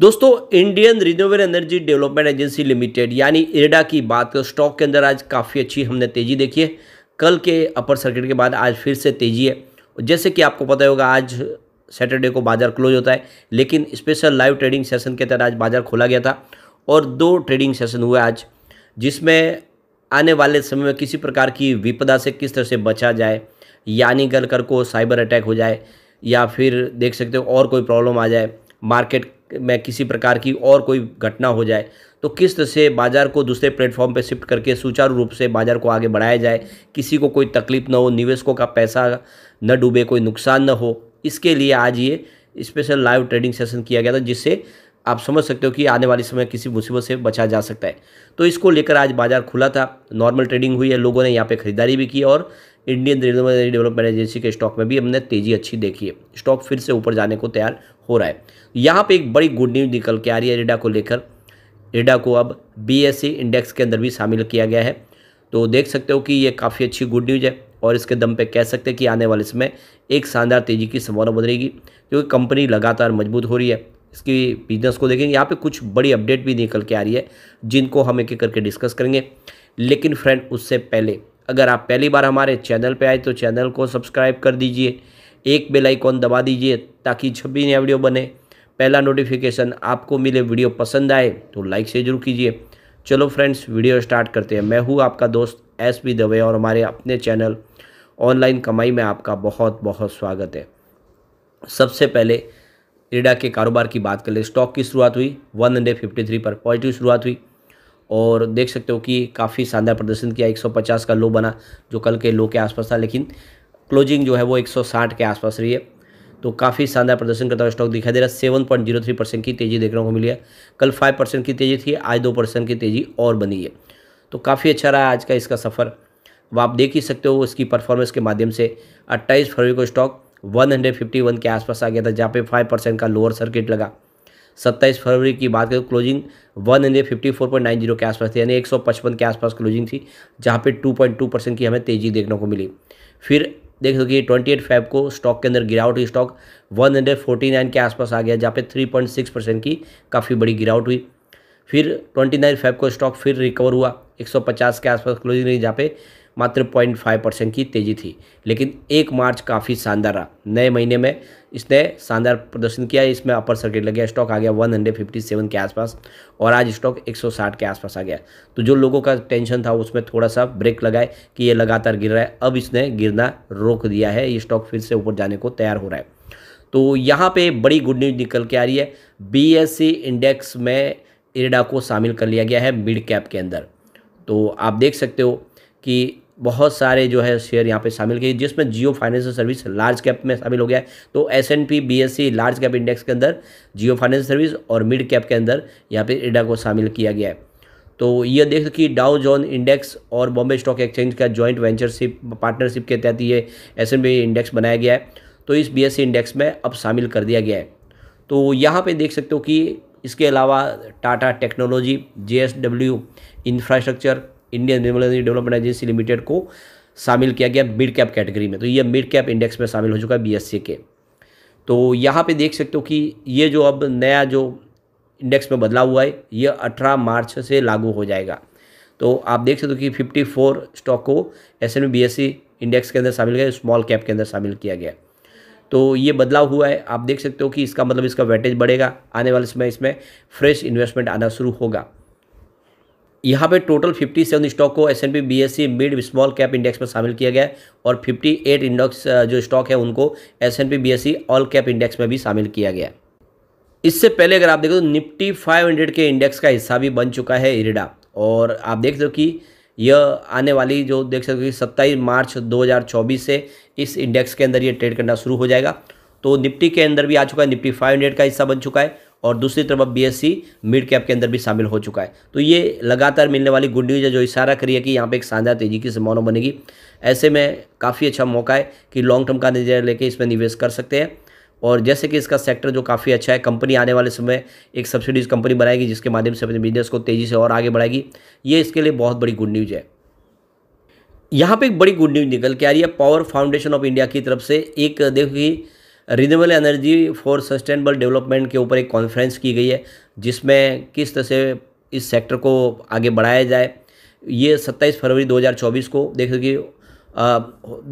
दोस्तों Indian renewable energy development agency limited यानी इरेडा की बात करें स्टॉक के अंदर आज काफ़ी अच्छी हमने तेज़ी देखी है कल के अपर सर्किट के बाद आज फिर से तेज़ी है जैसे कि आपको पता होगा आज सैटरडे को बाजार क्लोज होता है लेकिन स्पेशल लाइव ट्रेडिंग सेशन के तहत आज बाजार खोला गया था और दो ट्रेडिंग सेशन हुए आज जिसमें आने वाले समय में किसी प्रकार की विपदा से किस तरह से बचा जाए यानी गलकर को साइबर अटैक हो जाए या फिर देख सकते हो और कोई प्रॉब्लम आ जाए मार्केट में किसी प्रकार की और कोई घटना हो जाए तो किस तरह से बाज़ार को दूसरे प्लेटफॉर्म पर शिफ्ट करके सुचारू रूप से बाज़ार को आगे बढ़ाया जाए किसी को कोई तकलीफ ना हो निवेशकों का पैसा न डूबे कोई नुकसान न हो इसके लिए आज ये स्पेशल लाइव ट्रेडिंग सेशन किया गया था जिससे आप समझ सकते हो कि आने वाले समय किसी मुसीबत से बचा जा सकता है तो इसको लेकर आज बाजार खुला था नॉर्मल ट्रेडिंग हुई है लोगों ने यहाँ पे खरीदारी भी की और इंडियन रेलवे डेवलपमेंट एजेंसी के स्टॉक में भी हमने तेज़ी अच्छी देखी है स्टॉक फिर से ऊपर जाने को तैयार हो रहा है यहाँ पर एक बड़ी गुड न्यूज़ निकल के आ रही है रेडा को लेकर रेडा को अब बी इंडेक्स e के अंदर भी शामिल किया गया है तो देख सकते हो कि ये काफ़ी अच्छी गुड न्यूज़ है और इसके दम पे कह सकते हैं कि आने वाले समय एक शानदार तेज़ी की संभावना बन रहेगी क्योंकि कंपनी लगातार मजबूत हो रही है इसकी बिजनेस को देखेंगे यहाँ पे कुछ बड़ी अपडेट भी निकल के आ रही है जिनको हम एक एक करके डिस्कस करेंगे लेकिन फ्रेंड उससे पहले अगर आप पहली बार हमारे चैनल पे आए तो चैनल को सब्सक्राइब कर दीजिए एक बेल आइकॉन दबा दीजिए ताकि जब भी नया वीडियो बने पहला नोटिफिकेशन आपको मिले वीडियो पसंद आए तो लाइक से जरूर कीजिए चलो फ्रेंड्स वीडियो स्टार्ट करते हैं मैं हूँ आपका दोस्त एस बी दवे और हमारे अपने चैनल ऑनलाइन कमाई में आपका बहुत बहुत स्वागत है सबसे पहले रेडा के कारोबार की बात कर ले स्टॉक की शुरुआत हुई वन हंड्रेड फिफ्टी थ्री पर पॉजिटिव शुरुआत हुई और देख सकते हो कि काफ़ी शानदार प्रदर्शन किया 150 का लो बना जो कल के लो के आसपास था लेकिन क्लोजिंग जो है वो 160 के आसपास रही है तो काफ़ी शानदार प्रदर्शन करता हुआ स्टॉक दिखाई दे रहा है seven point zero three percent की तेज़ी देखने को मिली है कल फाइव परसेंट की तेज़ी थी आज दो परसेंट की तेज़ी और बनी है तो काफ़ी अच्छा रहा आज का इसका सफ़र अब आप देख ही सकते हो इसकी परफॉर्मेंस के माध्यम से अट्ठाईस फरवरी को स्टॉक 151 के आसपास आ गया था जहाँ पे 5 परसेंट का लोअर सर्किट लगा 27 फरवरी की बात करें तो क्लोजिंग 154.90 के आसपास थी यानी 155 के आसपास क्लोजिंग थी जहाँ पे 2.2 परसेंट की हमें तेज़ी देखने को मिली फिर देख सकते ट्वेंटी एट फाइव को स्टॉक के अंदर गिरावट हुई स्टॉक 149 के आसपास आ गया जहाँ पे 3.6 परसेंट की काफ़ी बड़ी गिरावट हुई फिर ट्वेंटी नाइन को स्टॉक फिर रिकवर हुआ 150 के आसपास क्लोजिंग रही जहाँ पे मात्र पॉइंट फाइव परसेंट की तेज़ी थी लेकिन एक मार्च काफ़ी शानदार रहा नए महीने में इसने शानदार प्रदर्शन किया इसमें अपर सर्किट लग गया स्टॉक आ गया 157 के आसपास और आज स्टॉक 160 के आसपास आ गया तो जो लोगों का टेंशन था उसमें थोड़ा सा ब्रेक लगाए कि ये लगातार गिर रहा है अब इसने गिरना रोक दिया है ये स्टॉक फिर से ऊपर जाने को तैयार हो रहा है तो यहाँ पर बड़ी गुड न्यूज निकल के आ रही है बी इंडेक्स में इरेडा को शामिल कर लिया गया है मिड कैप के अंदर तो आप देख सकते हो कि बहुत सारे जो है शेयर यहाँ पे शामिल किए जिसमें Jio financial service large cap में शामिल हो गया है तो S N P B S C large cap index के अंदर जियो फाइनेंशियल सर्विस और मिड कैप के अंदर यहाँ पे इडा को शामिल किया गया है तो ये देख कि डाउ जोन इंडेक्स और बॉम्बे स्टॉक एक्सचेंज का जॉइंट वेंचरशिप पार्टनरशिप के तहत ये एस एन पी इंडेक्स बनाया गया है तो इस बी e इंडेक्स में अब शामिल कर दिया गया है तो यहाँ पर देख सकते हो कि इसके अलावा Tata technology J S W infrastructure Indian mineral development agency limited को शामिल किया गया मिड कैप कैटेगरी में तो ये मिड कैप इंडेक्स में शामिल हो चुका है बी के तो यहाँ पे देख सकते हो कि ये जो अब नया जो इंडेक्स में बदला हुआ है ये 18 मार्च से लागू हो जाएगा तो आप देख सकते हो कि 54 स्टॉक को एस एन इंडेक्स के अंदर शामिल किया स्मॉल कैप के अंदर शामिल किया गया तो ये बदलाव हुआ है आप देख सकते हो कि इसका मतलब इसका वेटेज बढ़ेगा आने वाले समय इसमें फ्रेश इन्वेस्टमेंट आना शुरू होगा यहाँ पे टोटल 57 स्टॉक को S N P B S C mid small cap index में शामिल किया गया है और 58 इंडेक्स जो स्टॉक है उनको S N P B S C all cap index में भी शामिल किया गया है इससे पहले अगर आप देखो तो निफ्टी 500 के इंडेक्स का हिस्सा भी बन चुका है इरिडा और आप देख दो कि यह आने वाली जो देख सकते हो कि सत्ताईस मार्च 2024 से इस इंडेक्स के अंदर ये ट्रेड करना शुरू हो जाएगा तो निफ्टी के अंदर भी आ चुका है निफ्टी 500 का हिस्सा बन चुका है और दूसरी तरफ अब बीएससी मिड कैप के अंदर भी शामिल हो चुका है तो ये लगातार मिलने वाली गुड न्यूज़ है जो इशारा करिए कि यहाँ पे एक साझा तेजी की संभावना बनेगी ऐसे में काफ़ी अच्छा मौका है कि लॉन्ग टर्म का नजर लेके इसमें निवेश कर सकते हैं और जैसे कि इसका सेक्टर जो काफ़ी अच्छा है कंपनी आने वाले समय एक सब्सिडीज कंपनी बनाएगी जिसके माध्यम से अपने बिजनेस को तेज़ी से और आगे बढ़ाएगी ये इसके लिए बहुत बड़ी गुड न्यूज़ है यहाँ पे एक बड़ी गुड न्यूज़ निकल के आ रही है पावर फाउंडेशन ऑफ इंडिया की तरफ से एक देखिए renewable energy for sustainable development के ऊपर एक कॉन्फ्रेंस की गई है जिसमें किस तरह से इस सेक्टर को आगे बढ़ाया जाए ये 27 फरवरी 2024 को देख कि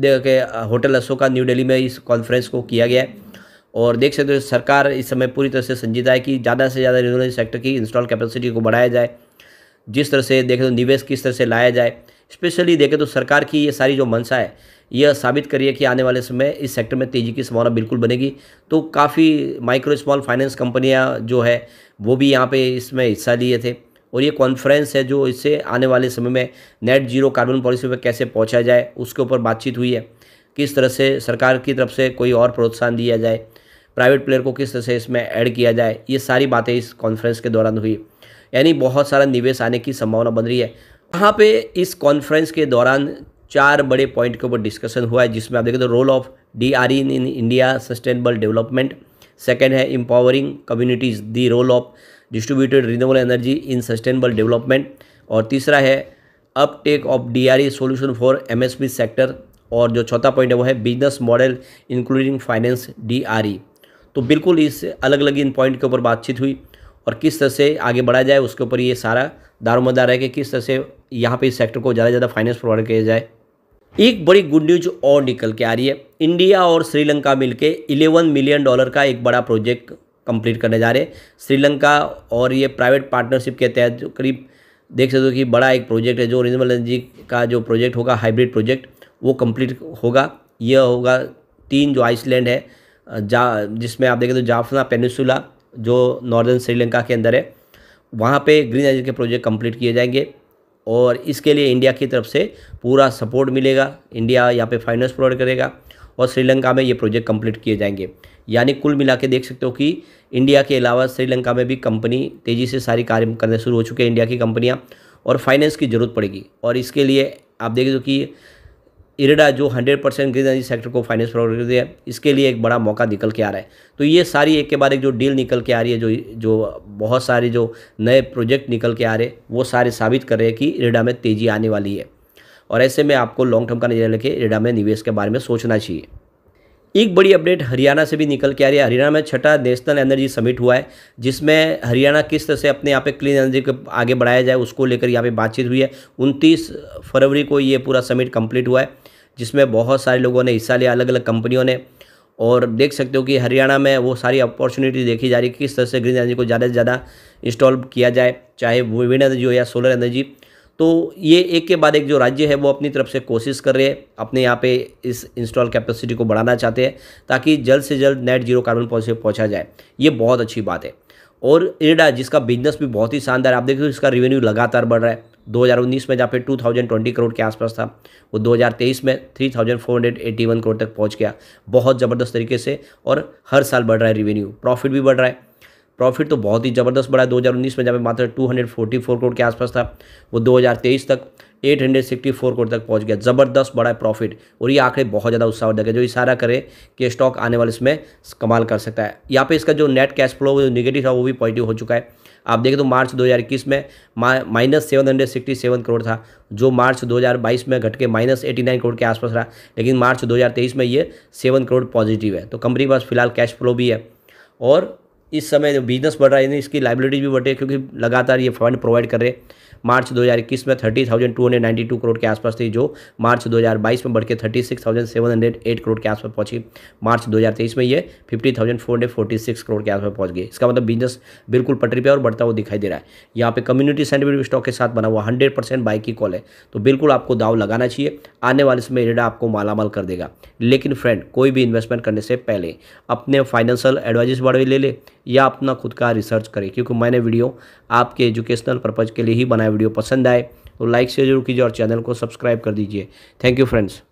देख के होटल अशोका न्यू दिल्ली में इस कॉन्फ्रेंस को किया गया है और देख सकते हो सरकार इस समय पूरी तरह से संजीदा है कि ज़्यादा से ज़्यादा रिन्यूएबल सेक्टर की इंस्टॉल कैपेसिटी को बढ़ाया जाए जिस तरह से देख तो निवेश किस तरह से लाया जाए स्पेशली देखें तो सरकार की ये सारी जो मंशा है यह साबित करिए कि आने वाले समय इस सेक्टर में तेज़ी की संभावना बिल्कुल बनेगी तो काफ़ी माइक्रो स्मॉल फाइनेंस कंपनियाँ जो है वो भी यहाँ पे इसमें हिस्सा लिए थे और ये कॉन्फ्रेंस है जो इससे आने वाले समय में नेट जीरो कार्बन पॉलिसी पर कैसे पहुँचा जाए उसके ऊपर बातचीत हुई है किस तरह से सरकार की तरफ से कोई और प्रोत्साहन दिया जाए प्राइवेट प्लेयर को किस तरह से इसमें ऐड किया जाए ये सारी बातें इस कॉन्फ्रेंस के दौरान हुई यानी बहुत सारा निवेश आने की संभावना बन रही है यहाँ पे इस कॉन्फ्रेंस के दौरान चार बड़े पॉइंट के ऊपर डिस्कशन हुआ है जिसमें आप देखें तो role of D R in in India sustainable development second है empowering communities the role of distributed renewable energy in sustainable development और तीसरा है uptake of D R E solution for M S P sector और जो चौथा point है वो है business model including finance D R E तो बिल्कुल इस अलग अलग इन पॉइंट के ऊपर बातचीत हुई और किस तरह से आगे बढ़ाया जाए उसके ऊपर ये सारा दारोमदार है कि किस तरह से यहाँ पे इस सेक्टर को ज़्यादा से ज़्यादा फाइनेंस प्रोवाइड किया जाए एक बड़ी गुड न्यूज और निकल के आ रही है इंडिया और श्रीलंका मिलके 11 मिलियन डॉलर का एक बड़ा प्रोजेक्ट कंप्लीट करने जा रहे हैं श्रीलंका और ये प्राइवेट पार्टनरशिप के तहत जो करीब देख सकते हो कि बड़ा एक प्रोजेक्ट है जो रिन्यूएबल एनर्जी का जो प्रोजेक्ट होगा हाइब्रिड प्रोजेक्ट वो कंप्लीट होगा यह होगा तीन जो आइसलैंड है जा जिसमें आप देखें तो जाफना पेनिसुला जो नॉर्दर्न श्रीलंका के अंदर है वहाँ पे ग्रीन एनर्जी के प्रोजेक्ट कंप्लीट किए जाएंगे और इसके लिए इंडिया की तरफ से पूरा सपोर्ट मिलेगा इंडिया यहाँ पे फाइनेंस प्रोवाइड करेगा और श्रीलंका में ये प्रोजेक्ट कंप्लीट किए जाएंगे यानी कुल मिला के देख सकते हो कि इंडिया के अलावा श्रीलंका में भी कंपनी तेज़ी से सारी कार्य करने शुरू हो चुके हैं इंडिया की कंपनियाँ और फाइनेंस की ज़रूरत पड़ेगी और इसके लिए आप देख दो कि इरेडा जो 100 परसेंट ग्रीन एनर्जी सेक्टर को फाइनेंस प्रोवाइड है इसके लिए एक बड़ा मौका निकल के आ रहा है तो ये सारी एक के बाद एक जो डील निकल के आ रही है जो जो बहुत सारे जो नए प्रोजेक्ट निकल के आ रहे हैं वो सारे साबित कर रहे हैं कि इरेडा में तेज़ी आने वाली है और ऐसे में आपको लॉन्ग टर्म का नजर लेके इरेडा में निवेश के बारे में सोचना चाहिए एक बड़ी अपडेट हरियाणा से भी निकल के आ रही है हरियाणा में छठा नेशनल एनर्जी समिट हुआ है जिसमें हरियाणा किस तरह से अपने यहाँ पे क्लीन एनर्जी को आगे बढ़ाया जाए उसको लेकर यहाँ पे बातचीत हुई है उनतीस फरवरी को ये पूरा समिट कंप्लीट हुआ है जिसमें बहुत सारे लोगों ने हिस्सा लिया अलग अलग कंपनियों ने और देख सकते हो कि हरियाणा में वो सारी अपॉर्चुनिटी देखी जा रही है किस तरह से ग्रीन एनर्जी को ज़्यादा से ज़्यादा इंस्टॉल किया जाए चाहे वो विंड एनर्जी हो या सोलर एनर्जी तो ये एक के बाद एक जो राज्य है वो अपनी तरफ से कोशिश कर रहे हैं अपने यहाँ पे इस इंस्टॉल कैपेसिटी को बढ़ाना चाहते हैं ताकि जल्द से जल्द नेट जीरो कार्बन पॉजिटिव पहुँचा जाए ये बहुत अच्छी बात है और इरेडा जिसका बिजनेस भी बहुत ही शानदार है आप देखिए इसका रेवेन्यू लगातार बढ़ रहा है 2019 में जहाँ पे 2020 करोड़ के आसपास था वो 2023 में 3481 करोड़ तक पहुँच गया बहुत ज़बरदस्त तरीके से और हर साल बढ़ रहा है रेवेन्यू प्रॉफिट भी बढ़ रहा है प्रॉफिट तो बहुत ही ज़बरदस्त बढ़ा है 2019 में जहाँ पे मात्र 244 करोड़ के आसपास था वो 2023 तक eight hundred sixty four crore तक पहुंच गया ज़बरदस्त बड़ा प्रॉफिट और ये आंकड़े बहुत ज़्यादा उत्साहवर्धक है जो इशारा करें कि स्टॉक आने वाले इसमें कमाल कर सकता है यहाँ पे इसका जो नेट कैश फ्लो जो निगेटिव था वो भी पॉजिटिव हो चुका है आप देखें तो मार्च दो में minus seven hundred sixty seven crore था जो मार्च दो में घट के माइनस एटी नाइन करोड़ के आसपास रहा लेकिन मार्च दो में ये सेवन करोड़ पॉजिटिव है तो कंपनी के पास फिलहाल कैश फ्लो भी है और इस समय जो बिजनेस बढ़ रहा है इसकी लाइबिलिटी भी बढ़ रही है क्योंकि लगातार ये फंड प्रोवाइड कर रहे हैं मार्च 2021 में 30,292 करोड़ के आसपास थी जो मार्च 2022 में बढ़कर 36,708 करोड़ के आसपास पहुंची मार्च 2023 में ये 50,446 करोड़ के आसपास पहुंच गई इसका मतलब बिजनेस बिल्कुल पटरी पर और बढ़ता हुआ दिखाई दे रहा है यहाँ पे कम्युनिटी सेंटिमेंट स्टॉक के साथ बना हुआ हंड्रेड परसेंट की कॉल है तो बिल्कुल आपको दाव लगाना चाहिए आने वाले समय रेडा आपको मालामाल कर देगा लेकिन फ्रेंड कोई भी इन्वेस्टमेंट करने से पहले अपने फाइनेंशियल एडवाइजेस बड़े ले ले या अपना खुद का रिसर्च करें क्योंकि मैंने वीडियो आपके एजुकेशनल पर्पज़ के लिए ही बनाया वीडियो पसंद आए तो लाइक शेयर जरूर कीजिए और चैनल को सब्सक्राइब कर दीजिए थैंक यू फ्रेंड्स